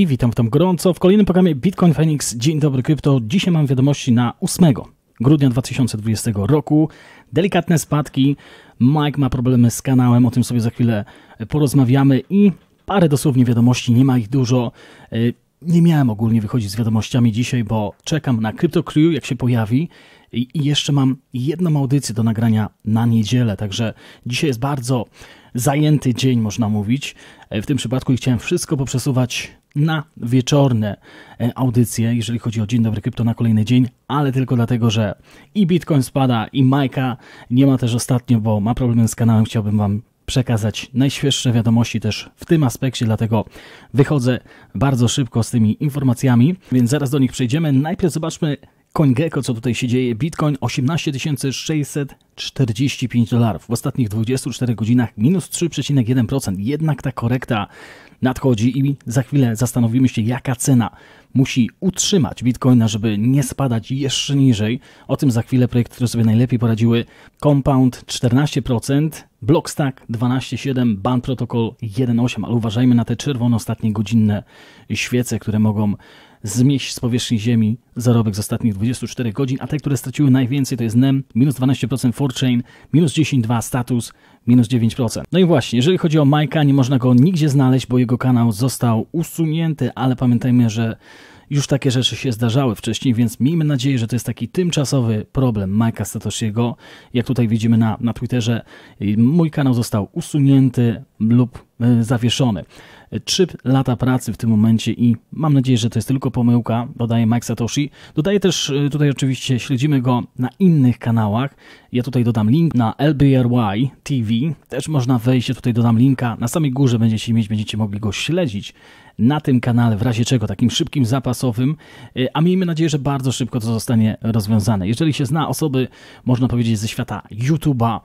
i witam w tam gorąco w kolejnym programie Bitcoin Phoenix. Dzień dobry krypto. Dzisiaj mam wiadomości na 8 grudnia 2020 roku. Delikatne spadki. Mike ma problemy z kanałem, o tym sobie za chwilę e, porozmawiamy i parę dosłownie wiadomości, nie ma ich dużo. E, nie miałem ogólnie wychodzić z wiadomościami dzisiaj, bo czekam na Crypto jak się pojawi. I jeszcze mam jedną audycję do nagrania na niedzielę, także dzisiaj jest bardzo zajęty dzień, można mówić. E, w tym przypadku chciałem wszystko poprzesuwać na wieczorne e, audycje, jeżeli chodzi o Dzień Dobry Krypto na kolejny dzień, ale tylko dlatego, że i Bitcoin spada, i Majka nie ma też ostatnio, bo ma problemy z kanałem, chciałbym Wam przekazać najświeższe wiadomości też w tym aspekcie, dlatego wychodzę bardzo szybko z tymi informacjami, więc zaraz do nich przejdziemy. Najpierw zobaczmy CoinGecko, co tutaj się dzieje. Bitcoin 18 645 dolarów. W ostatnich 24 godzinach minus 3,1%. Jednak ta korekta nadchodzi i za chwilę zastanowimy się, jaka cena musi utrzymać bitcoina, żeby nie spadać jeszcze niżej. O tym za chwilę projekty, które sobie najlepiej poradziły. Compound 14%, Blockstack 12,7, Ban Protocol 1,8, ale uważajmy na te czerwono ostatnie godzinne świece, które mogą zmieść z powierzchni Ziemi zarobek z ostatnich 24 godzin, a te, które straciły najwięcej to jest NEM, minus 12% Forchain, minus 10,2 status, minus 9%. No i właśnie, jeżeli chodzi o Majka, nie można go nigdzie znaleźć, bo jego kanał został usunięty, ale pamiętajmy, że już takie rzeczy się zdarzały wcześniej, więc miejmy nadzieję, że to jest taki tymczasowy problem Majka Satoshiego. Jak tutaj widzimy na, na Twitterze, mój kanał został usunięty lub E, zawieszony. Trzy lata pracy w tym momencie i mam nadzieję, że to jest tylko pomyłka, dodaje Mike Satoshi. Dodaję też, e, tutaj oczywiście śledzimy go na innych kanałach. Ja tutaj dodam link na LBRY TV, też można wejść, tutaj dodam linka, na samej górze będziecie mieć, będziecie mogli go śledzić na tym kanale, w razie czego, takim szybkim, zapasowym, e, a miejmy nadzieję, że bardzo szybko to zostanie rozwiązane. Jeżeli się zna osoby, można powiedzieć, ze świata YouTube'a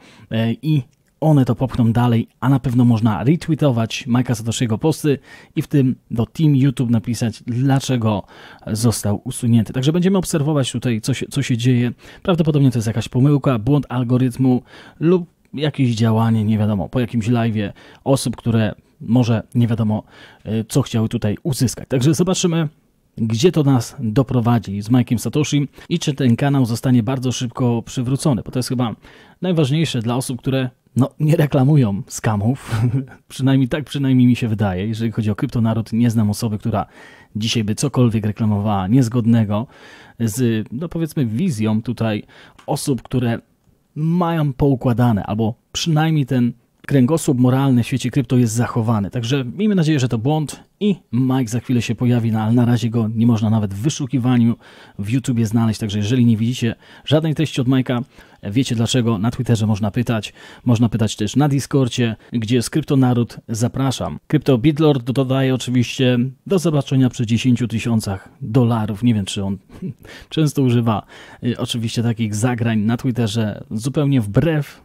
i one to popchną dalej, a na pewno można retweetować Majka Satoshiego posty i w tym do Team YouTube napisać, dlaczego został usunięty. Także będziemy obserwować tutaj, co się, co się dzieje. Prawdopodobnie to jest jakaś pomyłka, błąd algorytmu lub jakieś działanie, nie wiadomo, po jakimś live'ie osób, które może nie wiadomo, y, co chciały tutaj uzyskać. Także zobaczymy, gdzie to nas doprowadzi z Majkiem Satoshi i czy ten kanał zostanie bardzo szybko przywrócony, bo to jest chyba najważniejsze dla osób, które no, nie reklamują skamów. przynajmniej tak, przynajmniej mi się wydaje. Jeżeli chodzi o kryptonaród, nie znam osoby, która dzisiaj by cokolwiek reklamowała niezgodnego z, no powiedzmy, wizją tutaj osób, które mają poukładane, albo przynajmniej ten kręgosłup moralny w świecie krypto jest zachowany. Także miejmy nadzieję, że to błąd i Mike za chwilę się pojawi, no ale na razie go nie można nawet w wyszukiwaniu w YouTubie znaleźć. Także jeżeli nie widzicie żadnej treści od Mike'a, wiecie dlaczego. Na Twitterze można pytać, można pytać też na Discordzie, gdzie jest Kryptonaród. Zapraszam. Krypto Bitlord dodaje oczywiście do zobaczenia przy 10 tysiącach dolarów. Nie wiem, czy on często używa y, oczywiście takich zagrań na Twitterze zupełnie wbrew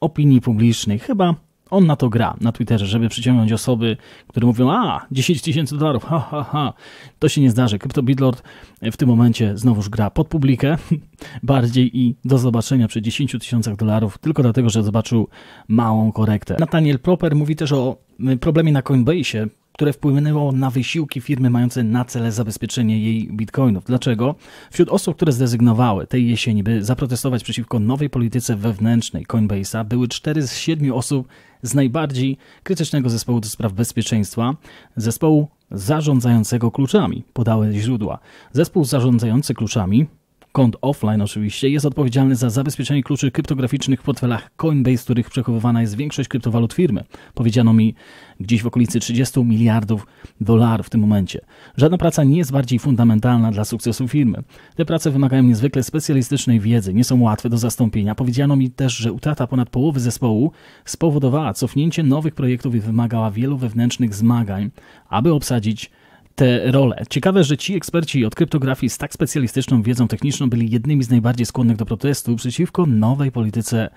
opinii publicznej. Chyba on na to gra na Twitterze, żeby przyciągnąć osoby, które mówią, a 10 tysięcy dolarów, ha, ha, ha. To się nie zdarzy. Crypto Bitlord w tym momencie znowuż gra pod publikę bardziej i do zobaczenia przy 10 tysiącach dolarów, tylko dlatego, że zobaczył małą korektę. Nathaniel Proper mówi też o y, problemie na Coinbase, które wpłynęło na wysiłki firmy mające na cele zabezpieczenie jej bitcoinów. Dlaczego? Wśród osób, które zdezygnowały tej jesieni, by zaprotestować przeciwko nowej polityce wewnętrznej Coinbase'a, były 4 z 7 osób z najbardziej krytycznego zespołu do spraw bezpieczeństwa, zespołu zarządzającego kluczami, podały źródła. Zespół zarządzający kluczami Kont offline oczywiście jest odpowiedzialny za zabezpieczenie kluczy kryptograficznych w portfelach Coinbase, w których przechowywana jest większość kryptowalut firmy. Powiedziano mi gdzieś w okolicy 30 miliardów dolarów w tym momencie. Żadna praca nie jest bardziej fundamentalna dla sukcesu firmy. Te prace wymagają niezwykle specjalistycznej wiedzy, nie są łatwe do zastąpienia. Powiedziano mi też, że utrata ponad połowy zespołu spowodowała cofnięcie nowych projektów i wymagała wielu wewnętrznych zmagań, aby obsadzić te role. Ciekawe, że ci eksperci od kryptografii z tak specjalistyczną wiedzą techniczną byli jednymi z najbardziej skłonnych do protestu przeciwko nowej polityce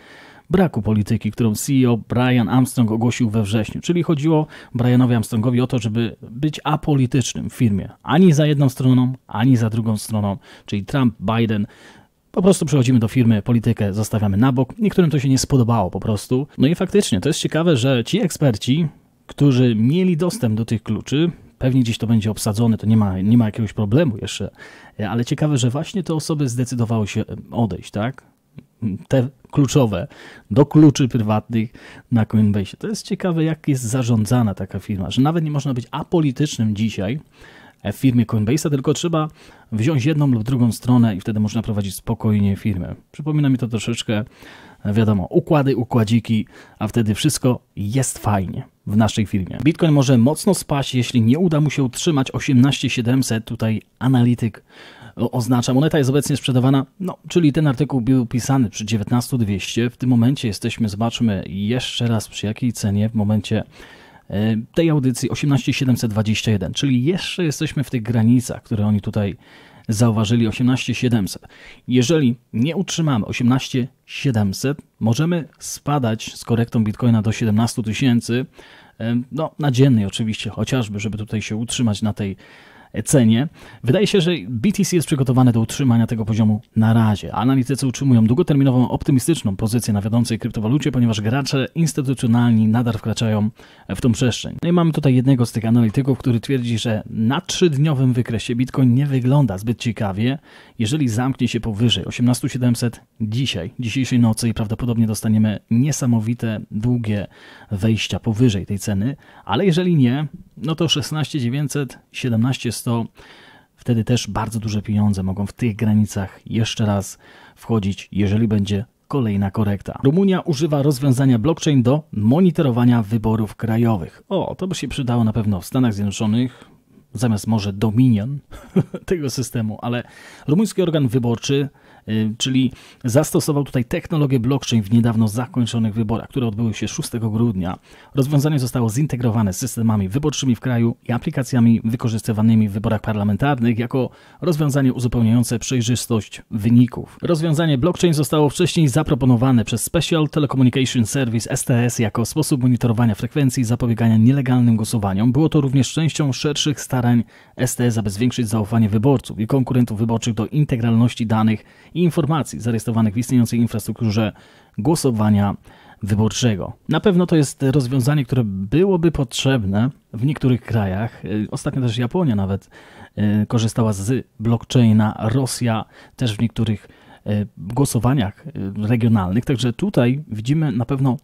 braku polityki, którą CEO Brian Armstrong ogłosił we wrześniu. Czyli chodziło Brianowi Armstrongowi o to, żeby być apolitycznym w firmie. Ani za jedną stroną, ani za drugą stroną. Czyli Trump, Biden, po prostu przechodzimy do firmy, politykę zostawiamy na bok. Niektórym to się nie spodobało po prostu. No i faktycznie, to jest ciekawe, że ci eksperci, którzy mieli dostęp do tych kluczy, Pewnie gdzieś to będzie obsadzone, to nie ma, nie ma jakiegoś problemu jeszcze, e, ale ciekawe, że właśnie te osoby zdecydowały się e, odejść, tak? Te kluczowe, do kluczy prywatnych na Coinbase. To jest ciekawe, jak jest zarządzana taka firma, że nawet nie można być apolitycznym dzisiaj, e, w firmie Coinbase'a, tylko trzeba wziąć jedną lub drugą stronę i wtedy można prowadzić spokojnie firmę. Przypomina mi to troszeczkę, wiadomo, układy, układziki, a wtedy wszystko jest fajnie w naszej firmie. Bitcoin może mocno spaść, jeśli nie uda mu się utrzymać 18700. Tutaj analityk oznacza. Moneta jest obecnie sprzedawana, no, czyli ten artykuł był pisany przy 19200. W tym momencie jesteśmy, zobaczmy jeszcze raz przy jakiej cenie w momencie e, tej audycji 18721, czyli jeszcze jesteśmy w tych granicach, które oni tutaj zauważyli 18700. Jeżeli nie utrzymamy 18700, możemy spadać z korektą Bitcoina do 17 000. no na dziennej oczywiście, chociażby, żeby tutaj się utrzymać na tej cenie. Wydaje się, że BTC jest przygotowane do utrzymania tego poziomu na razie. Analitycy utrzymują długoterminową, optymistyczną pozycję na wiodącej kryptowalucie, ponieważ gracze instytucjonalni nadal wkraczają w tą przestrzeń. No i mamy tutaj jednego z tych analityków, który twierdzi, że na trzydniowym wykresie Bitcoin nie wygląda zbyt ciekawie, jeżeli zamknie się powyżej 18700 dzisiaj, dzisiejszej nocy i prawdopodobnie dostaniemy niesamowite, długie wejścia powyżej tej ceny, ale jeżeli nie, no to 16900, 17 to wtedy też bardzo duże pieniądze mogą w tych granicach jeszcze raz wchodzić, jeżeli będzie kolejna korekta. Rumunia używa rozwiązania blockchain do monitorowania wyborów krajowych. O, to by się przydało na pewno w Stanach Zjednoczonych, zamiast może Dominion tego systemu, ale rumuński organ wyborczy Y, czyli zastosował tutaj technologię blockchain w niedawno zakończonych wyborach, które odbyły się 6 grudnia. Rozwiązanie zostało zintegrowane z systemami wyborczymi w kraju i aplikacjami wykorzystywanymi w wyborach parlamentarnych jako rozwiązanie uzupełniające przejrzystość wyników. Rozwiązanie blockchain zostało wcześniej zaproponowane przez Special Telecommunication Service STS jako sposób monitorowania frekwencji i zapobiegania nielegalnym głosowaniom. Było to również częścią szerszych starań STS, aby zwiększyć zaufanie wyborców i konkurentów wyborczych do integralności danych i informacji zarejestrowanych w istniejącej infrastrukturze głosowania wyborczego. Na pewno to jest rozwiązanie, które byłoby potrzebne w niektórych krajach. Y, ostatnio też Japonia nawet y, korzystała z blockchaina, Rosja też w niektórych y, głosowaniach regionalnych. Także tutaj widzimy na pewno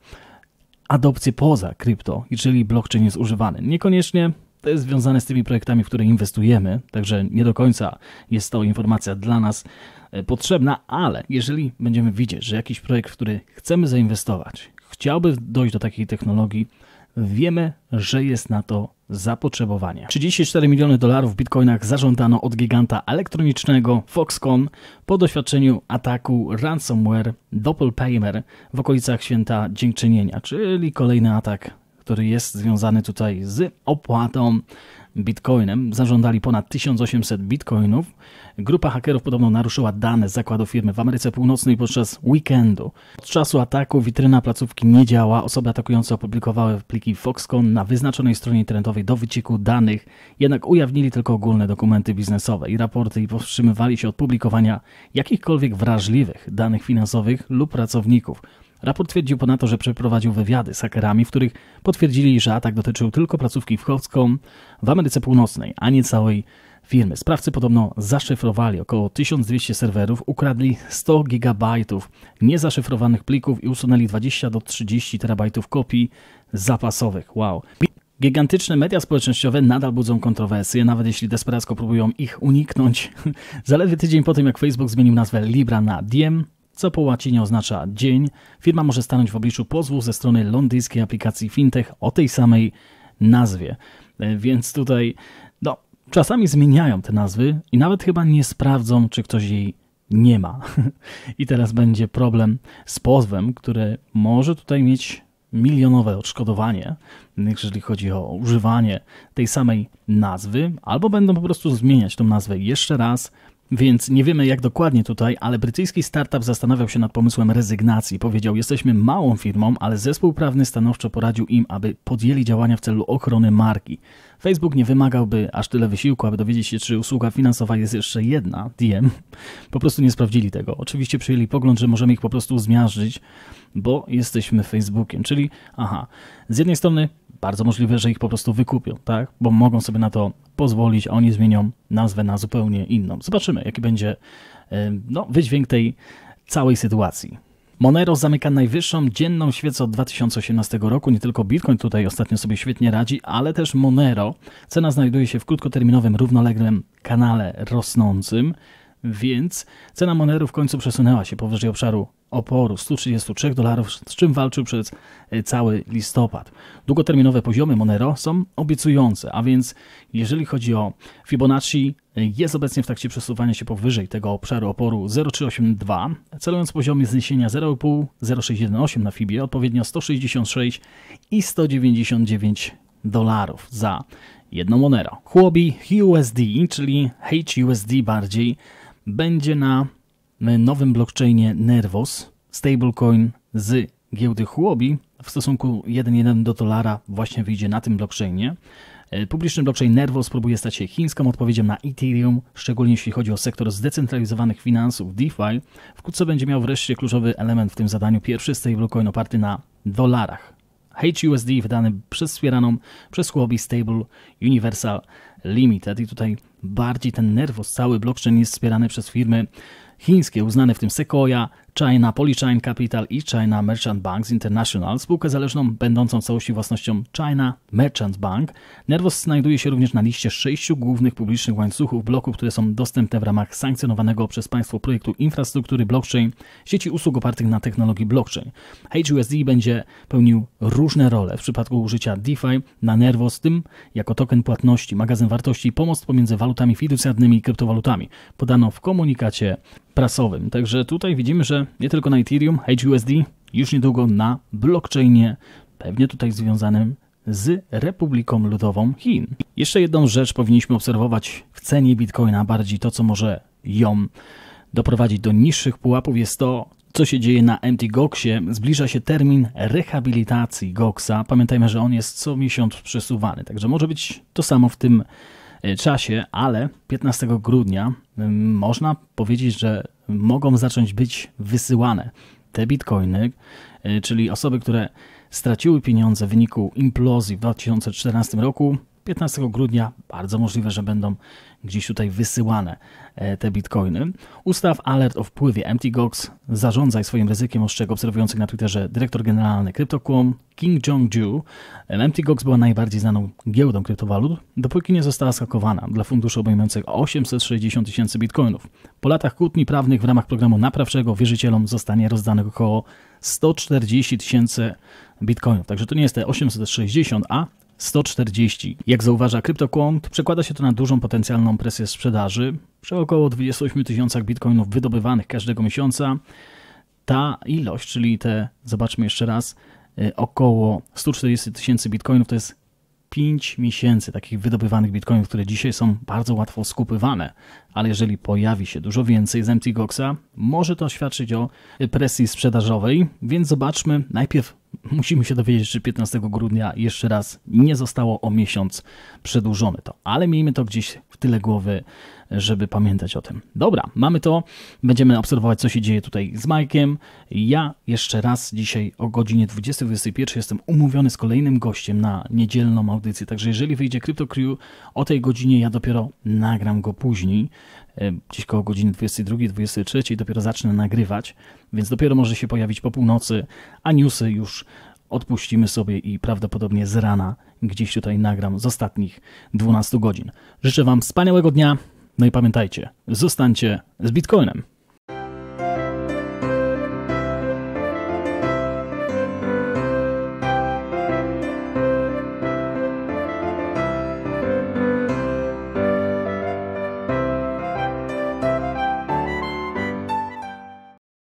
adopcję poza krypto, czyli blockchain jest używany. Niekoniecznie to jest związane z tymi projektami, w które inwestujemy, także nie do końca jest to informacja dla nas e, potrzebna, ale jeżeli będziemy widzieć, że jakiś projekt, w który chcemy zainwestować, chciałby dojść do takiej technologii, wiemy, że jest na to zapotrzebowanie. 34 miliony dolarów w bitcoinach zażądano od giganta elektronicznego Foxconn po doświadczeniu ataku ransomware Doppelpaymer w okolicach święta Dziękczynienia, czyli kolejny atak który jest związany tutaj z opłatą bitcoinem. Zażądali ponad 1800 bitcoinów. Grupa hakerów podobno naruszyła dane z zakładu firmy w Ameryce Północnej podczas weekendu. Od czasu ataku witryna placówki nie działa. Osoby atakujące opublikowały pliki Foxconn na wyznaczonej stronie internetowej do wycieku danych, jednak ujawnili tylko ogólne dokumenty biznesowe i raporty i powstrzymywali się od publikowania jakichkolwiek wrażliwych danych finansowych lub pracowników. Raport twierdził ponadto, że przeprowadził wywiady z hakerami, w których potwierdzili, że atak dotyczył tylko placówki w Chowską w Ameryce Północnej, a nie całej firmy. Sprawcy podobno zaszyfrowali około 1200 serwerów, ukradli 100 GB niezaszyfrowanych plików i usunęli 20 do 30 terabajtów kopii zapasowych. Wow. Gigantyczne media społecznościowe nadal budzą kontrowersje, nawet jeśli desperacko próbują ich uniknąć. Zaledwie tydzień po tym, jak Facebook zmienił nazwę Libra na Diem, co po łacinie oznacza dzień, firma może stanąć w obliczu pozwu ze strony londyńskiej aplikacji fintech o tej samej nazwie. E, więc tutaj, no, czasami zmieniają te nazwy i nawet chyba nie sprawdzą, czy ktoś jej nie ma. I teraz będzie problem z pozwem, który może tutaj mieć milionowe odszkodowanie, jeżeli chodzi o używanie tej samej nazwy, albo będą po prostu zmieniać tą nazwę jeszcze raz, więc nie wiemy jak dokładnie tutaj, ale brytyjski startup zastanawiał się nad pomysłem rezygnacji. Powiedział, jesteśmy małą firmą, ale zespół prawny stanowczo poradził im, aby podjęli działania w celu ochrony marki. Facebook nie wymagałby aż tyle wysiłku, aby dowiedzieć się, czy usługa finansowa jest jeszcze jedna, DM. Po prostu nie sprawdzili tego. Oczywiście przyjęli pogląd, że możemy ich po prostu zmiażdżyć, bo jesteśmy Facebookiem. Czyli, aha, z jednej strony bardzo możliwe, że ich po prostu wykupią, tak? Bo mogą sobie na to pozwolić, a oni zmienią nazwę na zupełnie inną. Zobaczymy, jaki będzie no, wydźwięk tej całej sytuacji. Monero zamyka najwyższą dzienną świecę od 2018 roku. Nie tylko Bitcoin tutaj ostatnio sobie świetnie radzi, ale też Monero. Cena znajduje się w krótkoterminowym, równoległym kanale rosnącym, więc cena Monero w końcu przesunęła się powyżej obszaru oporu 133 dolarów, z czym walczył przez e, cały listopad. Długoterminowe poziomy Monero są obiecujące, a więc jeżeli chodzi o Fibonacci, e, jest obecnie w trakcie przesuwania się powyżej tego obszaru oporu 0,382, celując poziomie zniesienia 0,5-0,618 na Fibie odpowiednio 166 i 199 dolarów za jedną Monero. Huobi HUSD, czyli HUSD bardziej, będzie na nowym blockchainie Nervos stablecoin z giełdy Huobi w stosunku 1.1 do dolara właśnie wyjdzie na tym blockchainie. E, publiczny blockchain Nervos próbuje stać się chińską odpowiedzią na Ethereum, szczególnie jeśli chodzi o sektor zdecentralizowanych finansów DeFi. Wkrótce będzie miał wreszcie kluczowy element w tym zadaniu, pierwszy stablecoin oparty na dolarach. HUSD wydany przez wspieraną przez Huobi Stable Universal Limited i tutaj bardziej ten Nervos, cały blockchain jest wspierany przez firmy Chińskie uznane w tym Sequoia, China Polychain Capital i China Merchant Banks International, spółkę zależną będącą w całości własnością China Merchant Bank. Nervos znajduje się również na liście sześciu głównych publicznych łańcuchów bloków, które są dostępne w ramach sankcjonowanego przez państwo projektu infrastruktury blockchain sieci usług opartych na technologii blockchain. HUSD będzie pełnił różne role w przypadku użycia DeFi na Nervos, tym jako token płatności, magazyn wartości i pomost pomiędzy walutami fiducjarnymi i kryptowalutami. Podano w komunikacie prasowym. Także tutaj widzimy, że nie tylko na Ethereum, HUSD, już niedługo na blockchainie, pewnie tutaj związanym z Republiką Ludową Chin. Jeszcze jedną rzecz powinniśmy obserwować w cenie Bitcoina, bardziej to, co może ją doprowadzić do niższych pułapów, jest to, co się dzieje na MT Goxie. Zbliża się termin rehabilitacji Goxa. Pamiętajmy, że on jest co miesiąc przesuwany, także może być to samo w tym Y, czasie, ale 15 grudnia y, można powiedzieć, że mogą zacząć być wysyłane te bitcoiny, y, czyli osoby, które straciły pieniądze w wyniku implozji w 2014 roku, 15 grudnia bardzo możliwe, że będą gdzieś tutaj wysyłane e, te bitcoiny. Ustaw alert o wpływie MTGOX, zarządzaj swoim ryzykiem, ostrzega obserwujących na Twitterze dyrektor generalny Crypto.com King Jong-ju. MTGOX była najbardziej znaną giełdą kryptowalut, dopóki nie została skakowana dla funduszy obejmujących 860 tysięcy bitcoinów. Po latach kłótni prawnych w ramach programu naprawczego wierzycielom zostanie rozdanych około 140 tysięcy bitcoinów. Także to nie jest te 860, a 140. Jak zauważa CryptoQuant, przekłada się to na dużą potencjalną presję sprzedaży. Przy około 28 tysiącach bitcoinów wydobywanych każdego miesiąca ta ilość, czyli te, zobaczmy jeszcze raz, y, około 140 tysięcy bitcoinów to jest 5 miesięcy takich wydobywanych bitcoinów, które dzisiaj są bardzo łatwo skupywane, ale jeżeli pojawi się dużo więcej z Goxa, może to świadczyć o y, presji sprzedażowej, więc zobaczmy najpierw musimy się dowiedzieć, czy 15 grudnia jeszcze raz nie zostało o miesiąc przedłużone to. Ale miejmy to gdzieś w tyle głowy, żeby pamiętać o tym. Dobra, mamy to. Będziemy obserwować, co się dzieje tutaj z Majkiem. Ja jeszcze raz dzisiaj o godzinie 20.21 jestem umówiony z kolejnym gościem na niedzielną audycję. Także jeżeli wyjdzie CryptoCrew o tej godzinie, ja dopiero nagram go później. Y, gdzieś koło godziny 22-23 dopiero zacznę nagrywać, więc dopiero może się pojawić po północy, a newsy już odpuścimy sobie i prawdopodobnie z rana gdzieś tutaj nagram z ostatnich 12 godzin. Życzę Wam wspaniałego dnia, no i pamiętajcie, zostańcie z Bitcoinem.